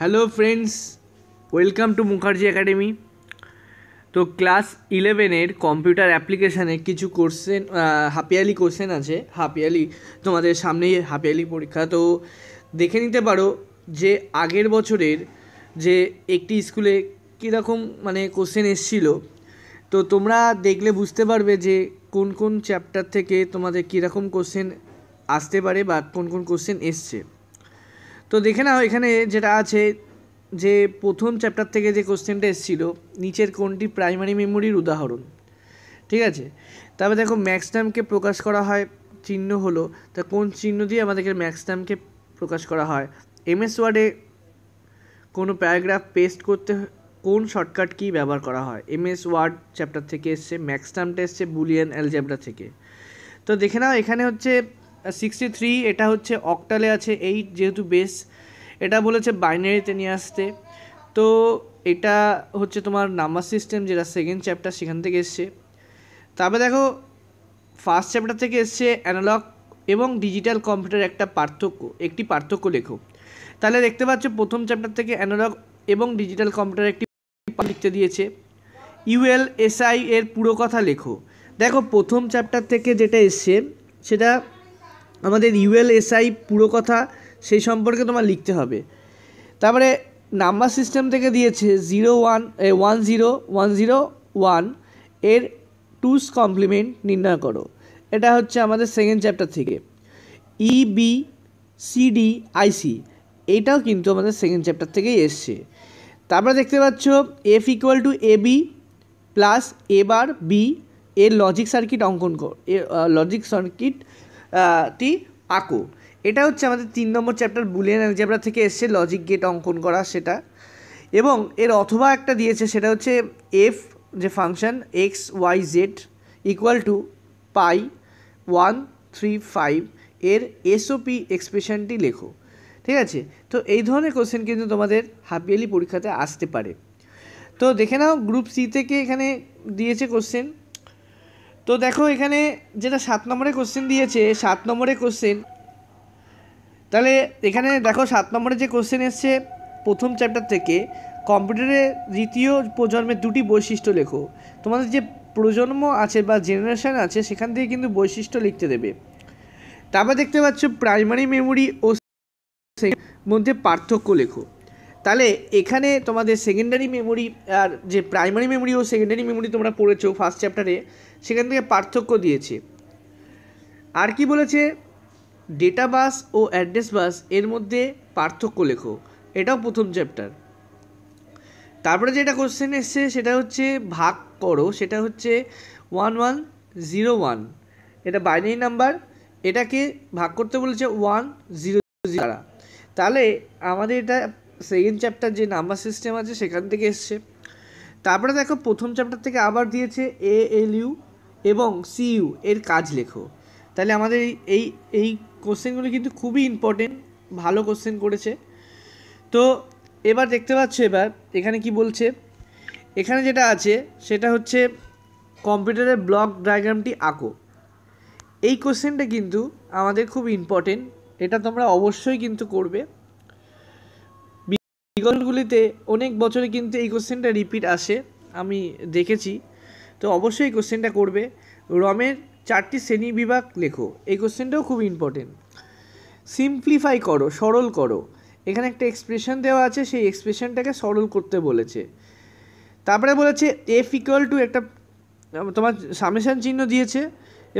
hello friends welcome to Mukherjee academy তো class ইলেভেনের computer অ্যাপ্লিকেশানে কিছু কোর্সেন হাফিয়ালি ইয়ারলি কোশ্চেন আছে হাফ ইয়ারলি তোমাদের সামনেই হাফিয়ালি পরীক্ষা তো দেখে নিতে পারো যে আগের বছরের যে একটি স্কুলে কীরকম মানে কোশ্চেন এসছিল তো তোমরা দেখলে বুঝতে পারবে যে কোন কোন চ্যাপ্টার থেকে তোমাদের কীরকম কোশ্চেন আসতে পারে বা কোন কোন কোশ্চেন এসছে তো দেখে নাও এখানে যেটা আছে যে প্রথম চ্যাপ্টার থেকে যে কোশ্চেনটা এসেছিল নিচের কোনটি প্রাইমারি মেমোরির উদাহরণ ঠিক আছে তারপরে দেখো ম্যাক্সটামকে প্রকাশ করা হয় চিহ্ন হলো তা কোন চিহ্ন দিয়ে আমাদেরকে ম্যাক্সটামকে প্রকাশ করা হয় এমএস ওয়ার্ডে কোনো প্যারাগ্রাফ পেস্ট করতে কোন শর্টকাট কী ব্যবহার করা হয় এমএস ওয়ার্ড চ্যাপ্টার থেকে এসছে ম্যাক্সটামটা এসছে বুলিয়ান অ্যালজেব্রা থেকে তো দেখে নাও এখানে হচ্ছে সিক্সটি থ্রি এটা হচ্ছে অক্টালে আছে এইট যেহেতু বেস এটা বলেছে বাইনারিতে নিয়ে আসতে তো এটা হচ্ছে তোমার নাম্বার সিস্টেম যেটা সেকেন্ড চ্যাপ্টার সেখান থেকে এসছে তারপরে দেখো ফার্স্ট চ্যাপ্টার থেকে এসছে অ্যানালগ এবং ডিজিটাল কম্পিউটার একটা পার্থক্য একটি পার্থক্য লেখো তাহলে দেখতে পাচ্ছ প্রথম চ্যাপ্টার থেকে অ্যানালগ এবং ডিজিটাল কম্পিউটার একটি লিখতে দিয়েছে ইউএল এসআই এর পুরো কথা লেখো দেখো প্রথম চ্যাপ্টার থেকে যেটা এসছে সেটা আমাদের ইউএলএসআই পুরো কথা সেই সম্পর্কে তোমার লিখতে হবে তারপরে নাম্বার সিস্টেম থেকে দিয়েছে zero one one zero one zero one এর টুস কমপ্লিমেন্ট নির্ণয় করো এটা হচ্ছে আমাদের সেকেন্ড চ্যাপ্টার থেকে ই ইবি সিডি আইসি এটাও কিন্তু আমাদের সেকেন্ড চ্যাপ্টার থেকেই এসছে তারপরে দেখতে পাচ্ছ F equal to A B plus এবার বি এর লজিক সার্কিট অঙ্কন কর লজিক সার্কিট টি আঁকো এটা হচ্ছে আমাদের তিন নম্বর চ্যাপ্টার বুলিয়ান অ্যালজেব্রা থেকে এসছে লজিক গেট অঙ্কন করা সেটা এবং এর অথবা একটা দিয়েছে সেটা হচ্ছে এফ যে function X Y Z equal to pi one three five এর এসওপি এক্সপ্রেশনটি লেখো ঠিক আছে তো এই ধরনের কোশ্চেন কিন্তু তোমাদের হাফ ইয়ারলি পরীক্ষাতে আসতে পারে তো দেখে নাও গ্রুপ সি থেকে এখানে দিয়েছে কোশ্চেন তো দেখো এখানে যেটা সাত নম্বরে কোশ্চেন দিয়েছে সাত নম্বরে কোশ্চেন তাহলে এখানে দেখো সাত নম্বরে যে কোশ্চেন এসছে প্রথম চ্যাপ্টার থেকে কম্পিউটারের দ্বিতীয় প্রজন্মের দুটি বৈশিষ্ট্য লেখো তোমাদের যে প্রজন্ম আছে বা জেনারেশান আছে সেখান থেকে কিন্তু বৈশিষ্ট্য লিখতে দেবে তারপর দেখতে পাচ্ছ প্রাইমারি মেমোরি ও মধ্যে পার্থক্য লেখো তাহলে এখানে তোমাদের সেকেন্ডারি মেমোরি আর যে প্রাইমারি মেমোরি ও সেকেন্ডারি মেমোরি তোমরা পড়েছো ফার্স্ট চ্যাপ্টারে সেখান থেকে পার্থক্য দিয়েছে আর কি বলেছে ডেটা বাস ও অ্যাড্রেস বাস এর মধ্যে পার্থক্য লেখো এটাও প্রথম চ্যাপ্টার তারপরে যেটা কোশ্চেন এসছে সেটা হচ্ছে ভাগ করো সেটা হচ্ছে ওয়ান ওয়ান জিরো ওয়ান এটা বাইনারি নাম্বার এটাকে ভাগ করতে বলেছে ওয়ান জিরো দ্বারা তাহলে আমাদের এটা সেকেন্ড চ্যাপ্টার যে নাম্বার সিস্টেম আছে সেখান থেকে এসছে তারপরে দেখো প্রথম চ্যাপ্টার থেকে আবার দিয়েছে এ এল ইউ এবং সিইউ এর কাজ লেখো তাহলে আমাদের এই এই কোশ্চেনগুলো কিন্তু খুবই ইম্পর্টেন্ট ভালো কোশ্চেন করেছে তো এবার দেখতে পাচ্ছ এবার এখানে কি বলছে এখানে যেটা আছে সেটা হচ্ছে কম্পিউটারের ব্লক ডায়াগ্রামটি আঁকো এই কোশ্চেনটা কিন্তু আমাদের খুব ইম্পর্টেন্ট এটা তোমরা অবশ্যই কিন্তু করবে বিগতগুলিতে অনেক বছরে কিন্তু এই কোশ্চেনটা রিপিট আসে আমি দেখেছি তো অবশ্যই কোশ্চেনটা করবে রমের চারটি শ্রেণী বিভাগ লেখো এই কোশ্চেনটাও খুব ইম্পর্টেন্ট সিম্পলিফাই করো সরল করো এখানে একটা এক্সপ্রেশন দেওয়া আছে সেই এক্সপ্রেশনটাকে সরল করতে বলেছে তারপরে বলেছে এফ ইকুয়াল টু একটা তোমার সামেশান চিহ্ন দিয়েছে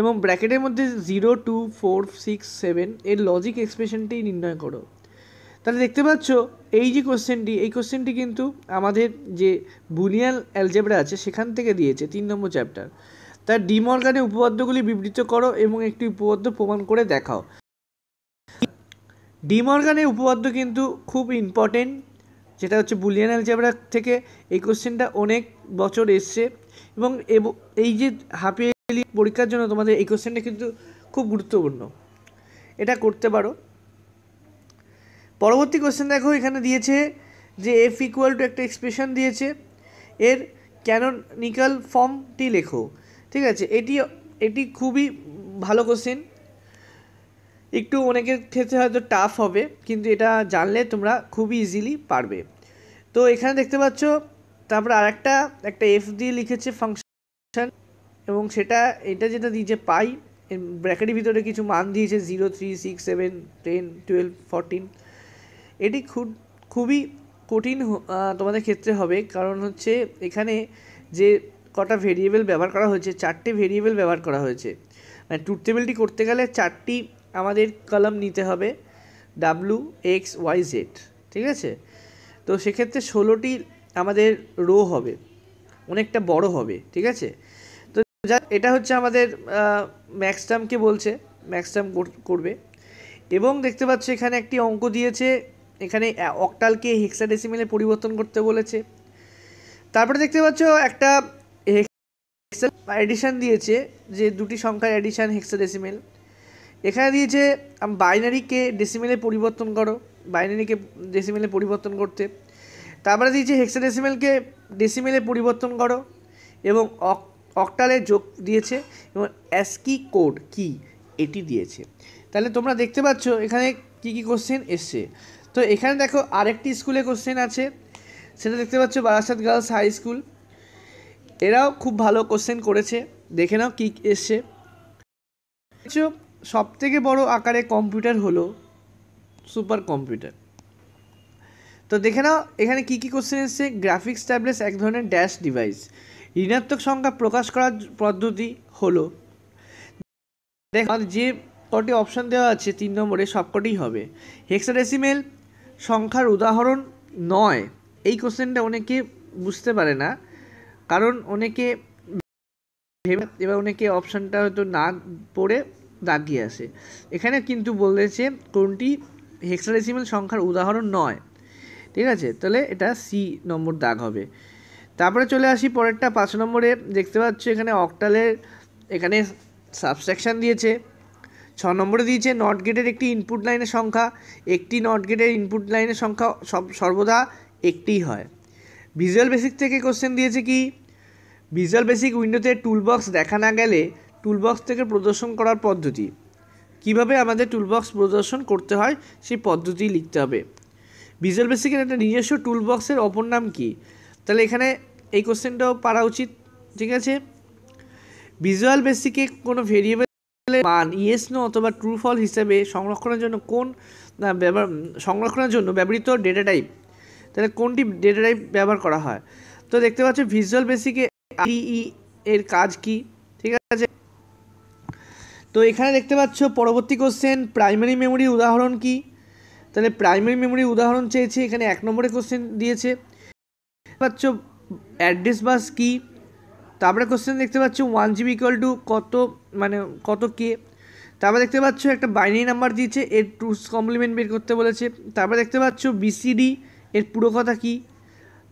এবং ব্র্যাকেটের মধ্যে zero two four six seven এর লজিক এক্সপ্রেশনটি নির্ণয় করো তাহলে দেখতে পাচ্ছ এই যে কোশ্চেনটি এই কোশ্চেনটি কিন্তু আমাদের যে বুলিয়ান অ্যালজেব্রা আছে সেখান থেকে দিয়েছে তিন নম্বর চ্যাপ্টার তার ডিমর্গানে উপপাদ্যগুলি বিবৃত করো এবং একটি উপপাদ্য প্রমাণ করে দেখাও ডিমর্গানের উপপাদ্য কিন্তু খুব ইম্পর্টেন্ট যেটা হচ্ছে বুলিয়ান অ্যালজেবরা থেকে এই কোশ্চেনটা অনেক বছর এসছে এবং এই যে হাফ পরীক্ষার জন্য তোমাদের এই কোশ্চেনটা কিন্তু খুব গুরুত্বপূর্ণ এটা করতে পারো পরবর্তী কোশ্চেন দেখো এখানে দিয়েছে যে এফ ইকুয়াল টু একটা এক্সপ্রেশন দিয়েছে এর ক্যানোনিক্যাল ফর্মটি লেখো ঠিক আছে এটি এটি খুবই ভালো কোশ্চেন একটু অনেকের ক্ষেত্রে হয়তো টাফ হবে কিন্তু এটা জানলে তোমরা খুবই ইজিলি পারবে তো এখানে দেখতে পাচ্ছ তারপর আরেকটা একটা একটা এফ দিয়ে লিখেছে ফাংশন এবং সেটা এটা যেটা দিয়েছে পাই ব্র্যাকেটের ভিতরে কিছু মান দিয়েছে zero three six seven ten twelve fourteen এটি খুব খুবই কঠিন তোমাদের ক্ষেত্রে হবে কারণ হচ্ছে এখানে যে কটা ভেরিয়েবল ব্যবহার করা হয়েছে চারটে ভেরিয়েবল ব্যবহার করা হয়েছে মানে ট্রুথ টেবিলটি করতে গেলে চারটি আমাদের কলাম নিতে হবে ডাব্লু এক্স ওয়াই জেড ঠিক আছে তো সেক্ষেত্রে ষোলোটি আমাদের রো হবে অনেকটা বড় হবে ঠিক আছে তো যা এটা হচ্ছে আমাদের ম্যাক্সটামকে বলছে ম্যাক্সটাম করবে এবং দেখতে পাচ্ছ এখানে একটি অঙ্ক দিয়েছে এখানে অক্টালকে হেক্সাডেসিমেলে পরিবর্তন করতে বলেছে তারপরে দেখতে পাচ্ছ একটা অ্যাডিশান দিয়েছে যে দুটি সংখ্যার অ্যাডিশান হেক্সাডেসিমেল এখানে দিয়েছে বাইনারিকে ডেসিমেলে পরিবর্তন করো বাইনারিকে ডেসিমেলে পরিবর্তন করতে তারপরে দিয়েছে হেক্সাডেসিমেলকে ডেসিমেলে পরিবর্তন করো এবং অক্টালে যোগ দিয়েছে এবং অ্যাসকি কোড কি এটি দিয়েছে তাহলে তোমরা দেখতে পাচ্ছ এখানে কি কি কোশ্চেন এসছে তো এখানে দেখো আরেকটি স্কুলে কোশ্চেন আছে সেটা দেখতে পাচ্ছ বারাসাত গার্লস হাই স্কুল এরাও খুব ভালো কোশ্চেন করেছে দেখে নাও কী এসছে সব থেকে বড় আকারে কম্পিউটার হলো সুপার কম্পিউটার তো দেখে নাও এখানে কী কী কোশ্চেন এসছে গ্রাফিক্স ট্যাবলেটস এক ধরনের ড্যাশ ডিভাইস ঋণাত্মক সংখ্যা প্রকাশ করার পদ্ধতি হলো দেখ যে কটি অপশান দেওয়া আছে তিন নম্বরে সবকটি হবে হেক্সাডেসিমেল সংখ্যার উদাহরণ নয় এই কোশ্চেনটা অনেকে বুঝতে পারে না কারণ অনেকে ভেবে এবার অনেকে অপশানটা হয়তো না পড়ে দাগিয়ে আসে এখানে কিন্তু বলেছে কোনটি হেক্সারেসিমেল সংখ্যার উদাহরণ নয় ঠিক আছে তাহলে এটা সি নম্বর দাগ হবে তারপরে চলে আসি পরেরটা পাঁচ নম্বরে দেখতে পাচ্ছ এখানে অকটালের এখানে সাবস্ট্রাকশান দিয়েছে ছ নম্বরে দিয়েছে নট গেটের একটি ইনপুট লাইনের সংখ্যা একটি নট গেটের ইনপুট লাইনের সংখ্যা সব সর্বদা একটিই হয় ভিজুয়াল বেসিক থেকে কোশ্চেন দিয়েছে কি ভিজুয়াল বেসিক উইন্ডোতে টুলবক্স দেখা না গেলে টুলবক্স থেকে প্রদর্শন করার পদ্ধতি কিভাবে আমাদের টুলবক্স প্রদর্শন করতে হয় সেই পদ্ধতি লিখতে হবে ভিজুয়াল বেসিকের একটা নিজস্ব টুলবক্সের অপর নাম কি তাহলে এখানে এই কোশ্চেনটাও পারা উচিত ঠিক আছে ভিজুয়াল বেসিকে কোনো ভেরিয়েবল মান ইয়েস নো অথবা ট্রু ফল হিসেবে সংরক্ষণের জন্য কোন ব্যবহার সংরক্ষণের জন্য ব্যবহৃত ডেটা টাইপ তাহলে কোনটি ডেটা টাইপ ব্যবহার করা হয় তো দেখতে পাচ্ছ ভিজুয়াল বেসিকে আইই এর কাজ কি ঠিক আছে তো এখানে দেখতে পাচ্ছ পরবর্তী কোশ্চেন প্রাইমারি মেমোরির উদাহরণ কি তাহলে প্রাইমারি মেমোরির উদাহরণ চেয়েছে এখানে এক নম্বরে কোশ্চেন দিয়েছে পাচ্ছ অ্যাড্রেস বাস কী তারপরে কোশ্চেন দেখতে পাচ্ছ ওয়ান জিবি ইকুয়াল টু কত মানে কত কে তারপরে দেখতে পাচ্ছ একটা বাইনারি নাম্বার দিয়েছে এর টু কমপ্লিমেন্ট বের করতে বলেছে তারপরে দেখতে পাচ্ছ বিসিডি এর পুরো কথা কী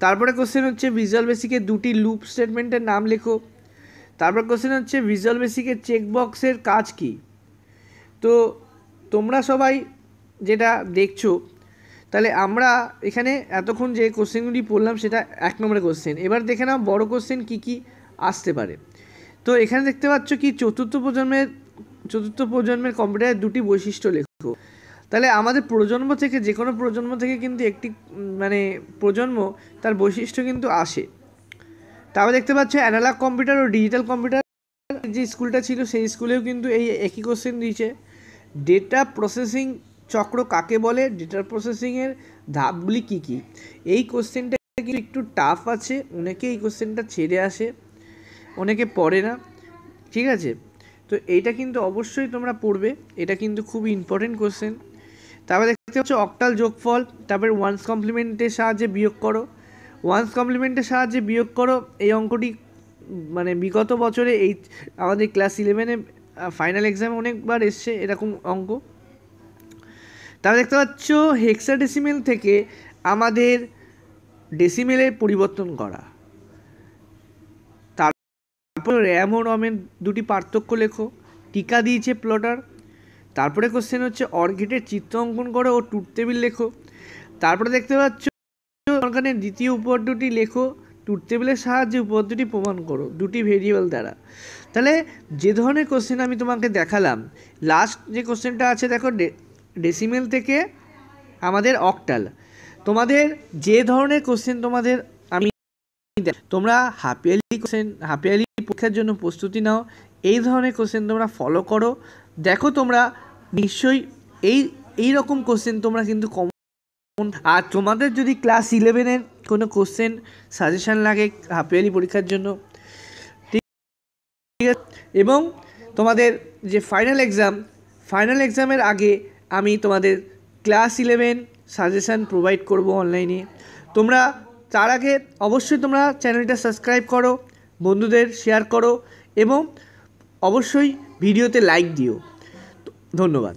তারপরে কোশ্চেন হচ্ছে ভিজুয়াল বেসিকের দুটি লুপ স্টেটমেন্টের নাম লেখো তারপরে কোশ্চেন হচ্ছে ভিজুয়াল বেসিকের চেকবক্সের কাজ কি তো তোমরা সবাই যেটা দেখছো তাহলে আমরা এখানে এতক্ষণ যে কোশ্চেনগুলি পড়লাম সেটা এক নম্বরের কোশ্চেন এবার দেখে নাও বড়ো কোশ্চেন কী কী আসতে পারে তো এখানে দেখতে পাচ্ছ কি চতুর্থ প্রজন্মের চতুর্থ প্রজন্মের কম্পিউটারের দুটি বৈশিষ্ট্য লেখক তাহলে আমাদের প্রজন্ম থেকে যে কোনো প্রজন্ম থেকে কিন্তু একটি মানে প্রজন্ম তার বৈশিষ্ট্য কিন্তু আসে তারপরে দেখতে পাচ্ছ অ্যানালগ কম্পিউটার ও ডিজিটাল কম্পিউটার যে স্কুলটা ছিল সেই স্কুলেও কিন্তু এই একই কোশ্চেন দিয়েছে ডেটা প্রসেসিং চক্র কাকে বলে ডেটা প্রসেসিংয়ের ধাপগুলি কী কী এই কোশ্চেনটা কিন্তু একটু টাফ আছে অনেকে এই কোশ্চেনটা ছেড়ে আসে অনেকে পড়ে না ঠিক আছে তো এইটা কিন্তু অবশ্যই তোমরা পড়বে এটা কিন্তু খুব ইম্পর্টেন্ট কোশ্চেন তারপরে দেখতে পাচ্ছ অক্টাল যোগফল তারপর ওয়ান্স কমপ্লিমেন্টের সাহায্যে বিয়োগ করো ওয়ান্স কমপ্লিমেন্টের সাহায্যে বিয়োগ করো এই অঙ্কটি মানে বিগত বছরে এই আমাদের ক্লাস ইলেভেনে ফাইনাল এক্সামে অনেকবার এসছে এরকম অঙ্ক তারপর দেখতে পাচ্ছ ডেসিমেল থেকে আমাদের ডেসিমেলের পরিবর্তন করা তারপর র্যাম ও রমের দুটি পার্থক্য লেখো টিকা দিয়েছে প্লটার তারপরে কোশ্চেন হচ্ছে অর্কিডের চিত্র অঙ্কন করো ও টুট টেবিল লেখো তারপরে দেখতে পাচ্ছ অর্গানের দ্বিতীয় উপর দুটি লেখো টুট টেবিলের সাহায্যে উপর দুটি প্রমাণ করো দুটি ভেরিয়েবল দ্বারা তাহলে যে ধরনের কোশ্চেন আমি তোমাকে দেখালাম লাস্ট যে কোশ্চেনটা আছে দেখো ডেসিমেল থেকে আমাদের অকটাল তোমাদের যে ধরনের কোশ্চেন তোমাদের তোমরা হাফ কোশ্চেন হাফ পরীক্ষার জন্য প্রস্তুতি নাও এই ধরনের কোশ্চেন তোমরা ফলো করো দেখো তোমরা নিশ্চয়ই এই এই রকম কোশ্চেন তোমরা কিন্তু কম আর তোমাদের যদি ক্লাস ইলেভেনের কোনো কোশ্চেন সাজেশান লাগে হাফ পরীক্ষার জন্য ঠিক এবং তোমাদের যে ফাইনাল এক্সাম ফাইনাল এক্সামের আগে আমি তোমাদের ক্লাস ইলেভেন সাজেশান প্রোভাইড করব অনলাইনে তোমরা তার আগে অবশ্যই তোমরা চ্যানেলটা সাবস্ক্রাইব করো বন্ধুদের শেয়ার করো এবং অবশ্যই ভিডিওতে লাইক দিও ধন্যবাদ